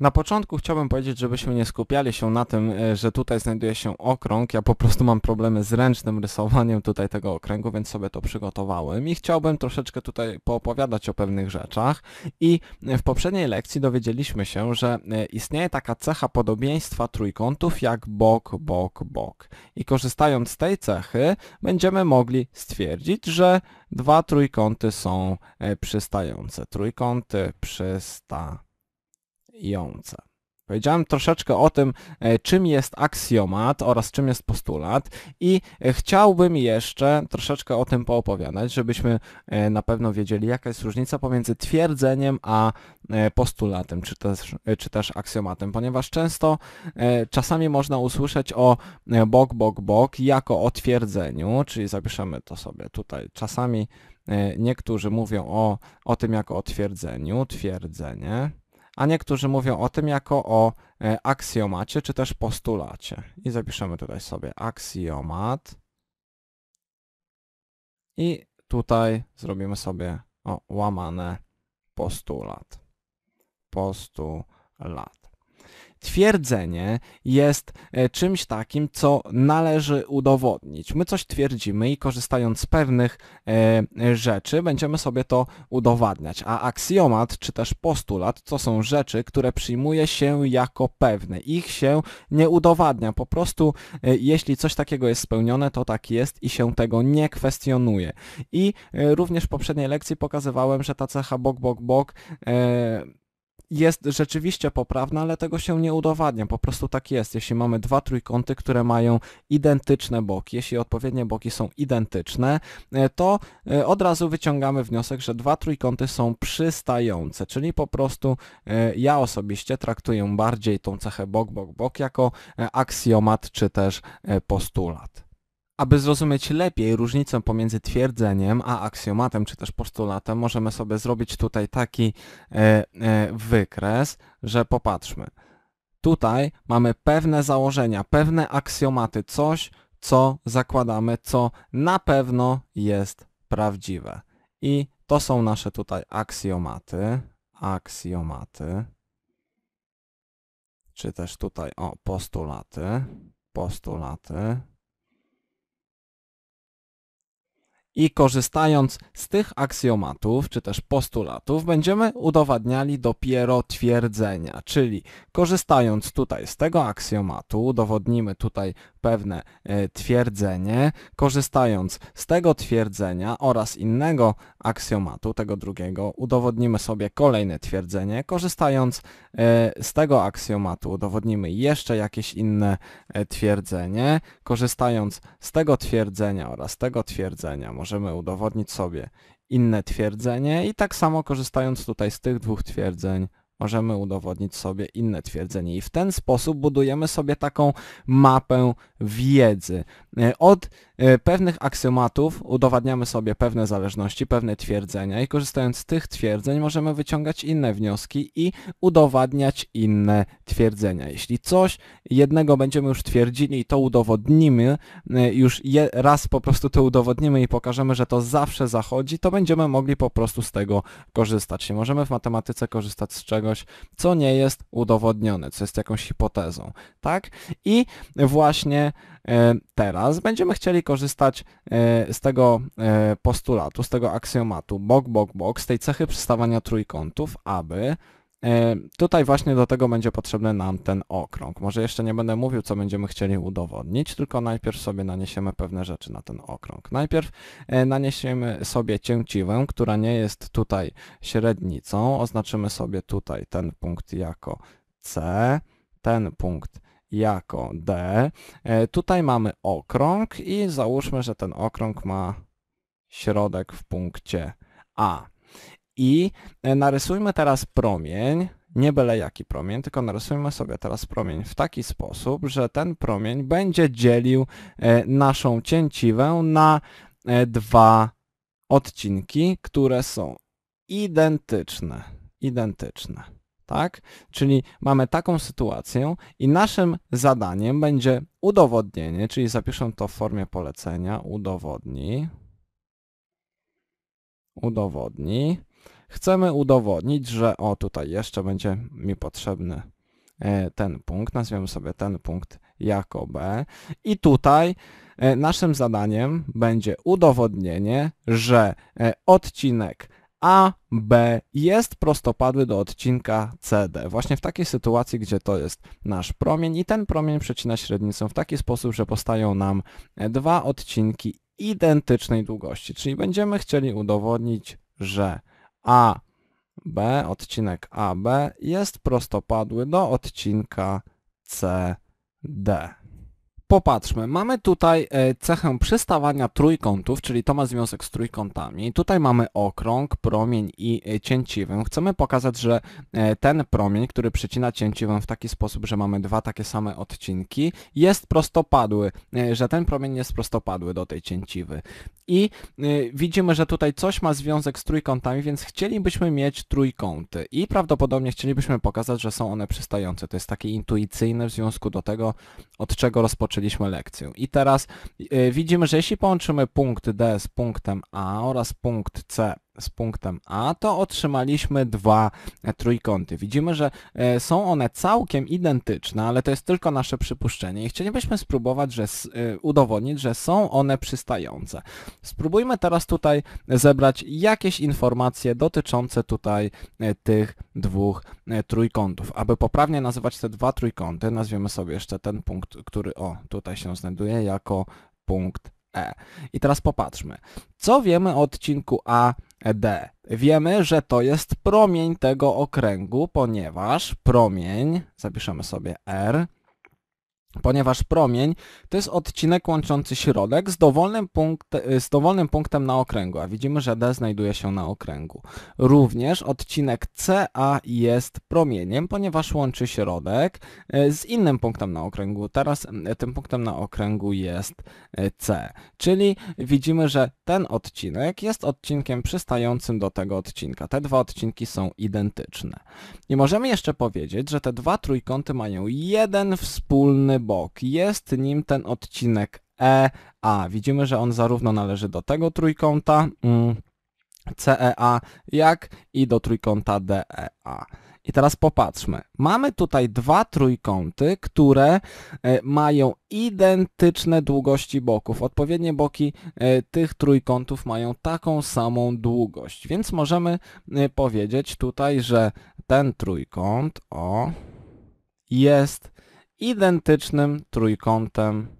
Na początku chciałbym powiedzieć, żebyśmy nie skupiali się na tym, e, że tutaj znajduje się okrąg. Ja po prostu mam problemy z ręcznym rysowaniem tutaj tego okręgu, więc sobie to przygotowałem i chciałbym troszeczkę tutaj poopowiadać o pewnych rzeczach. I w poprzedniej lekcji dowiedzieliśmy się, że e, istnieje taka cecha podobieństwa trójkątów jak bok, bok, bok. I korzystając z tej cechy będziemy mogli stwierdzić, że dwa trójkąty są e, przystające. Trójkąty przystające istniejące. Powiedziałem troszeczkę o tym, e, czym jest aksjomat oraz czym jest postulat i e, chciałbym jeszcze troszeczkę o tym poopowiadać, żebyśmy e, na pewno wiedzieli, jaka jest różnica pomiędzy twierdzeniem a postulatem, czy też, czy też aksjomatem, ponieważ często czasami można usłyszeć o bok, bok, bok jako o twierdzeniu, czyli zapiszemy to sobie tutaj. Czasami niektórzy mówią o, o tym jako o twierdzeniu, twierdzenie a niektórzy mówią o tym jako o e, aksjomacie czy też postulacie. I zapiszemy tutaj sobie aksjomat. I tutaj zrobimy sobie o, łamane postulat. Postulat twierdzenie jest e, czymś takim, co należy udowodnić. My coś twierdzimy i korzystając z pewnych e, e, rzeczy będziemy sobie to udowadniać, a aksjomat czy też postulat to są rzeczy, które przyjmuje się jako pewne. Ich się nie udowadnia. Po prostu jeśli coś takiego jest spełnione, to tak jest i się tego nie kwestionuje. I również w poprzedniej lekcji pokazywałem, że ta cecha bok, bok, bok jest rzeczywiście poprawna, ale tego się nie udowadnia. Po prostu tak jest. Jeśli mamy dwa trójkąty, które mają identyczne boki, jeśli odpowiednie boki są identyczne, e, to e, od razu wyciągamy wniosek, że dwa trójkąty są przystające, czyli po prostu e, ja osobiście traktuję bardziej tą cechę bok, bok, bok jako aksjomat czy też postulat. Aby zrozumieć lepiej różnicę pomiędzy twierdzeniem a aksjomatem czy też postulatem, możemy sobie zrobić tutaj taki e, e, wykres, że popatrzmy. Tutaj mamy pewne założenia, pewne aksjomaty, coś, co zakładamy, co na pewno jest prawdziwe. I to są nasze tutaj aksjomaty, aksjomaty, czy też tutaj, o, postulaty, postulaty. I korzystając z tych aksjomatów, czy też postulatów, będziemy udowadniali dopiero twierdzenia, czyli korzystając tutaj z tego aksjomatu, udowodnimy tutaj pewne e, twierdzenie, korzystając z tego twierdzenia oraz innego aksjomatu, tego drugiego, udowodnimy sobie kolejne twierdzenie, korzystając e, z tego aksjomatu udowodnimy jeszcze jakieś inne e, twierdzenie, korzystając z tego twierdzenia oraz tego twierdzenia możemy udowodnić sobie inne twierdzenie i tak samo korzystając tutaj z tych dwóch twierdzeń możemy udowodnić sobie inne twierdzenie i w ten sposób budujemy sobie taką mapę wiedzy. E, od E, pewnych aksjomatów udowadniamy sobie pewne zależności, pewne twierdzenia i korzystając z tych twierdzeń możemy wyciągać inne wnioski i udowadniać inne twierdzenia. Jeśli coś jednego będziemy już twierdzili i to udowodnimy, e, już raz po prostu to udowodnimy i pokażemy, że to zawsze zachodzi, to będziemy mogli po prostu z tego korzystać. Nie możemy w matematyce korzystać z czegoś, co nie jest udowodnione, co jest jakąś hipotezą, tak? I właśnie E, teraz będziemy chcieli korzystać e, z tego e, postulatu, z tego aksjomatu bok, bok, bok, z tej cechy przystawania trójkątów, aby Tutaj właśnie do tego będzie potrzebny nam ten okrąg. Może jeszcze nie będę mówił, co będziemy chcieli udowodnić, tylko najpierw sobie naniesiemy pewne rzeczy na ten okrąg. Najpierw naniesiemy sobie cięciwę, która nie jest tutaj średnicą. Oznaczymy sobie tutaj ten punkt jako C, ten punkt jako D. E, tutaj mamy okrąg i załóżmy, że ten okrąg ma środek w punkcie A. I e, narysujmy teraz promień, nie byle jaki promień, tylko narysujmy sobie teraz promień w taki sposób, że ten promień będzie dzielił e, naszą cięciwę na dwa odcinki, które są identyczne. Identyczne tak? Czyli mamy taką sytuację i naszym zadaniem będzie udowodnienie, czyli zapiszę to w formie polecenia, udowodni, udowodni. Chcemy udowodnić, że o tutaj jeszcze będzie mi potrzebny e, ten punkt, nazwiemy sobie ten punkt jako B i tutaj e, naszym zadaniem będzie udowodnienie, że e, odcinek AB jest prostopadły do odcinka CD. Właśnie w takiej sytuacji, gdzie to jest nasz promień i ten promień przecina średnicą w taki sposób, że powstają nam e, dwa odcinki identycznej długości. Czyli będziemy chcieli udowodnić, że AB, odcinek AB jest prostopadły do odcinka CD popatrzmy, mamy tutaj e, cechę przystawania trójkątów, czyli to ma związek z trójkątami. Tutaj mamy okrąg, promień i e, cięciwę. Chcemy pokazać, że e, ten promień, który przecina cięciwę w taki sposób, że mamy dwa takie same odcinki, jest prostopadły, że ten promień jest prostopadły do tej cięciwy. I widzimy, że tutaj coś ma związek z trójkątami, więc chcielibyśmy mieć trójkąty i prawdopodobnie chcielibyśmy pokazać, że są one przystające. To jest takie intuicyjne w związku do tego, od czego rozpoczęliśmy zakończyliśmy lekcję. I teraz y, widzimy, że jeśli połączymy punkt D z punktem A oraz punkt C z punktem A, to otrzymaliśmy dwa e, trójkąty. Widzimy, że e, są one całkiem identyczne, ale to jest tylko nasze przypuszczenie i chcielibyśmy spróbować że, e, udowodnić, że są one przystające. Spróbujmy teraz tutaj zebrać jakieś informacje dotyczące tutaj tych dwóch trójkątów. Aby poprawnie nazywać te dwa trójkąty, nazwiemy sobie jeszcze ten punkt, który o, tutaj się znajduje jako punkt E. I teraz popatrzmy, co wiemy o odcinku A D. E Wiemy, że to jest promień tego okręgu, ponieważ promień, zapiszemy sobie R, ponieważ promień to jest odcinek łączący środek z dowolnym, punkt, z dowolnym punktem na okręgu, a widzimy, że D znajduje się na okręgu. Również odcinek CA jest promieniem, ponieważ łączy środek e, z innym punktem na okręgu. Teraz e, tym punktem na okręgu jest e, C, czyli widzimy, że ten odcinek jest odcinkiem przystającym do tego odcinka. Te dwa odcinki są identyczne. I możemy jeszcze powiedzieć, że te dwa trójkąty mają jeden wspólny bok. Jest nim ten odcinek EA. Widzimy, że on zarówno należy do tego trójkąta mm, CEA, jak i do trójkąta DEA. I teraz popatrzmy. Mamy tutaj dwa trójkąty, które e, mają identyczne długości boków. Odpowiednie boki e, tych trójkątów mają taką samą długość. Więc możemy e, powiedzieć tutaj, że ten trójkąt o jest identycznym trójkątem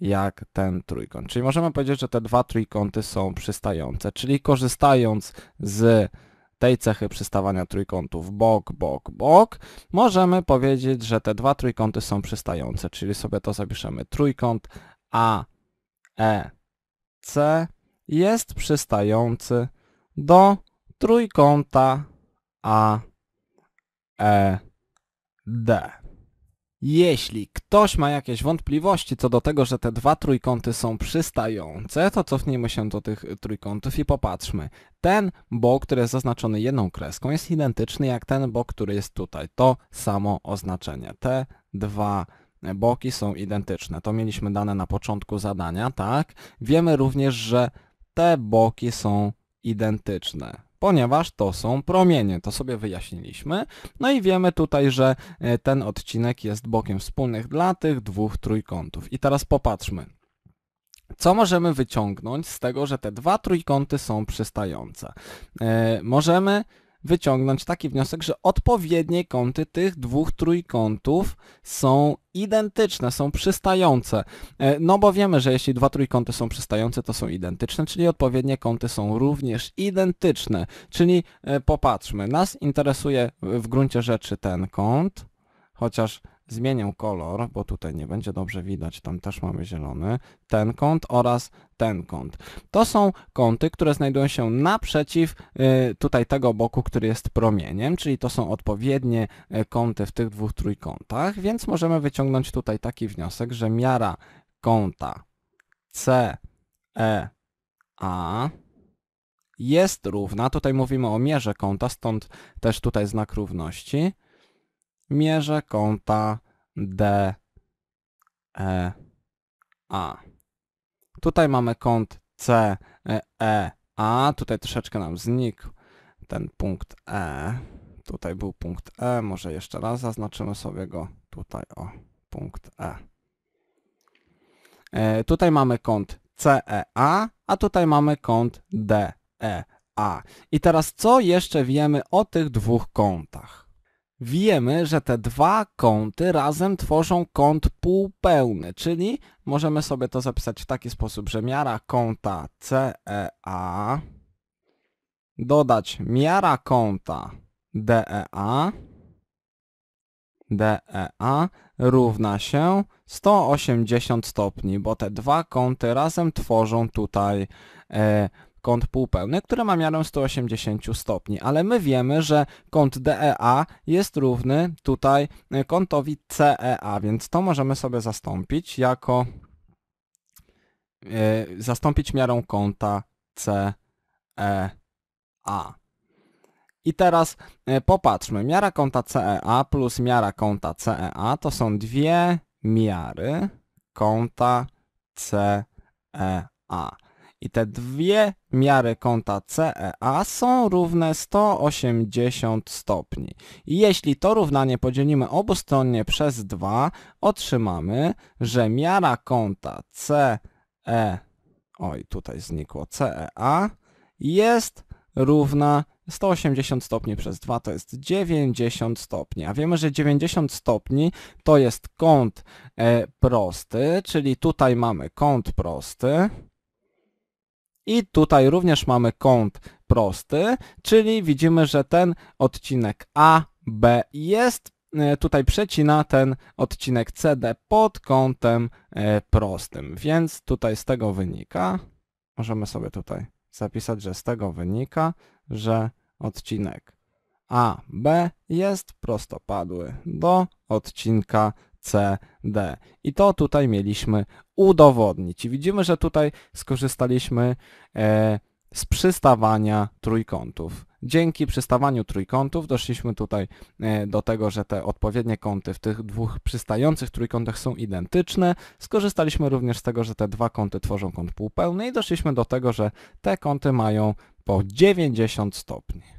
jak ten trójkąt. Czyli możemy powiedzieć, że te dwa trójkąty są przystające, czyli korzystając z tej cechy przystawania trójkątów bok, bok, bok, możemy powiedzieć, że te dwa trójkąty są przystające, czyli sobie to zapiszemy. Trójkąt AEC jest przystający do trójkąta AED. Jeśli ktoś ma jakieś wątpliwości co do tego, że te dwa trójkąty są przystające, to cofnijmy się do tych trójkątów i popatrzmy. Ten bok, który jest zaznaczony jedną kreską, jest identyczny jak ten bok, który jest tutaj. To samo oznaczenie. Te dwa boki są identyczne. To mieliśmy dane na początku zadania, tak? Wiemy również, że te boki są identyczne ponieważ to są promienie, to sobie wyjaśniliśmy. No i wiemy tutaj, że e, ten odcinek jest bokiem wspólnych dla tych dwóch trójkątów. I teraz popatrzmy. Co możemy wyciągnąć z tego, że te dwa trójkąty są przystające? E, możemy wyciągnąć taki wniosek, że odpowiednie kąty tych dwóch trójkątów są identyczne, są przystające. E, no bo wiemy, że jeśli dwa trójkąty są przystające, to są identyczne, czyli odpowiednie kąty są również identyczne. Czyli e, popatrzmy, nas interesuje w gruncie rzeczy ten kąt, chociaż zmienię kolor, bo tutaj nie będzie dobrze widać, tam też mamy zielony, ten kąt oraz ten kąt. To są kąty, które znajdują się naprzeciw y, tutaj tego boku, który jest promieniem, czyli to są odpowiednie y, kąty w tych dwóch trójkątach, więc możemy wyciągnąć tutaj taki wniosek, że miara kąta CEA jest równa, tutaj mówimy o mierze kąta, stąd też tutaj znak równości, mierze kąta D, E, A. Tutaj mamy kąt C, e, e, A. Tutaj troszeczkę nam znikł ten punkt E. Tutaj był punkt E. Może jeszcze raz zaznaczymy sobie go. Tutaj o, punkt E. e tutaj mamy kąt CEA, a tutaj mamy kąt DEA. I teraz co jeszcze wiemy o tych dwóch kątach? wiemy, że te dwa kąty razem tworzą kąt półpełny, czyli możemy sobie to zapisać w taki sposób, że miara kąta CEA dodać miara kąta DEA DEA równa się 180 stopni, bo te dwa kąty razem tworzą tutaj e, kąt półpełny, który ma miarę 180 stopni, ale my wiemy, że kąt DEA jest równy tutaj e, kątowi CEA, więc to możemy sobie zastąpić jako yy, zastąpić miarą kąta CEA. I teraz yy, popatrzmy, miara kąta CEA plus miara kąta CEA to są dwie miary kąta CEA i te dwie miary kąta CEA są równe 180 stopni. I jeśli to równanie podzielimy obustronnie przez 2, otrzymamy, że miara kąta CE, oj tutaj znikło CEA, jest równa 180 stopni przez 2 to jest 90 stopni, a wiemy, że 90 stopni to jest kąt e, prosty, czyli tutaj mamy kąt prosty, i tutaj również mamy kąt prosty, czyli widzimy, że ten odcinek AB jest, e, tutaj przecina ten odcinek CD pod kątem e, prostym. Więc tutaj z tego wynika, możemy sobie tutaj zapisać, że z tego wynika, że odcinek AB jest prostopadły do odcinka C, D. I to tutaj mieliśmy udowodnić. I widzimy, że tutaj skorzystaliśmy e, z przystawania trójkątów. Dzięki przystawaniu trójkątów doszliśmy tutaj e, do tego, że te odpowiednie kąty w tych dwóch przystających trójkątach są identyczne. Skorzystaliśmy również z tego, że te dwa kąty tworzą kąt półpełny i doszliśmy do tego, że te kąty mają po 90 stopni.